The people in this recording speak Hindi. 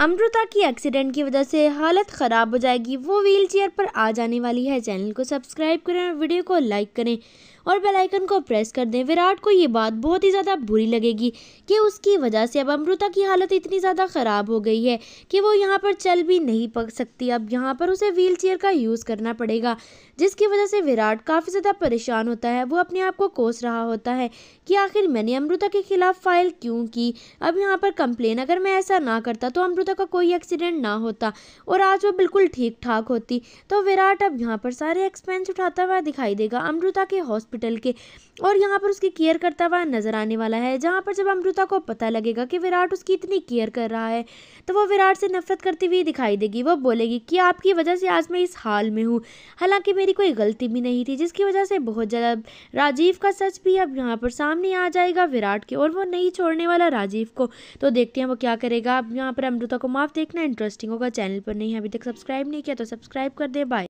अमृता की एक्सीडेंट की वजह से हालत ख़राब हो जाएगी वो व्हील चेयर पर आ जाने वाली है चैनल को सब्सक्राइब करें और वीडियो को लाइक करें और बेल आइकन को प्रेस कर दें विराट को ये बात बहुत ही ज़्यादा बुरी लगेगी कि उसकी वजह से अब अमृता की हालत इतनी ज़्यादा ख़राब हो गई है कि वो यहाँ पर चल भी नहीं पक सकती अब यहाँ पर उसे व्हील चेयर का यूज़ करना पड़ेगा जिसकी वजह से विराट काफ़ी ज़्यादा परेशान होता है वो अपने आप को कोस रहा होता है कि आखिर मैंने अमृता के खिलाफ़ फाइल क्यों की अब यहाँ पर कंप्लेन अगर मैं ऐसा ना करता तो अमृता तो का कोई एक्सीडेंट ना होता और आज वो बिल्कुल ठीक ठाक होती तो विराट अब यहाँ पर सारे एक्सपेंस उठाता हुआ दिखाई देगा अमृता के हॉस्पिटल के और यहाँ पर उसकी केयर करता हुआ नजर आने वाला है जहाँ पर जब अमृता को पता लगेगा कि विराट उसकी इतनी केयर कर रहा है तो वो विराट से नफरत करती हुई दिखाई देगी वो बोलेगी कि आपकी वजह से आज मैं इस हाल में हूँ हालांकि मेरी कोई गलती भी नहीं थी जिसकी वजह से बहुत ज़्यादा राजीव का सच भी अब यहाँ पर सामने आ जाएगा विराट के और वो नहीं छोड़ने वाला राजीव को तो देखते हैं वो क्या करेगा अब यहाँ पर अमृता को माफ देखना इंटरेस्टिंग होगा चैनल पर नहीं अभी तक सब्सक्राइब नहीं किया तो सब्सक्राइब कर दे बाय